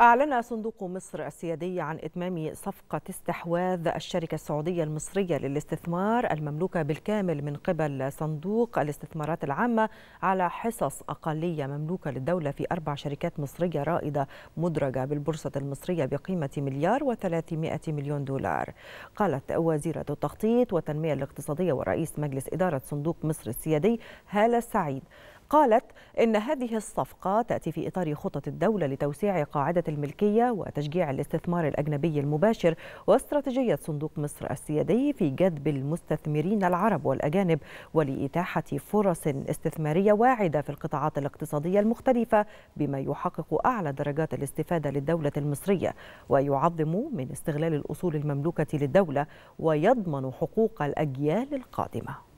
أعلن صندوق مصر السيادي عن إتمام صفقة استحواذ الشركة السعودية المصرية للاستثمار المملوكة بالكامل من قبل صندوق الاستثمارات العامة على حصص أقلية مملوكة للدولة في أربع شركات مصرية رائدة مدرجة بالبورصة المصرية بقيمة مليار و300 مليون دولار قالت وزيرة التخطيط والتنمية الاقتصادية ورئيس مجلس إدارة صندوق مصر السيادي هالة السعيد قالت إن هذه الصفقة تأتي في إطار خطط الدولة لتوسيع قاعدة الملكية وتشجيع الاستثمار الأجنبي المباشر واستراتيجية صندوق مصر السيادي في جذب المستثمرين العرب والأجانب ولإتاحة فرص استثمارية واعدة في القطاعات الاقتصادية المختلفة بما يحقق أعلى درجات الاستفادة للدولة المصرية ويعظم من استغلال الأصول المملوكة للدولة ويضمن حقوق الأجيال القادمة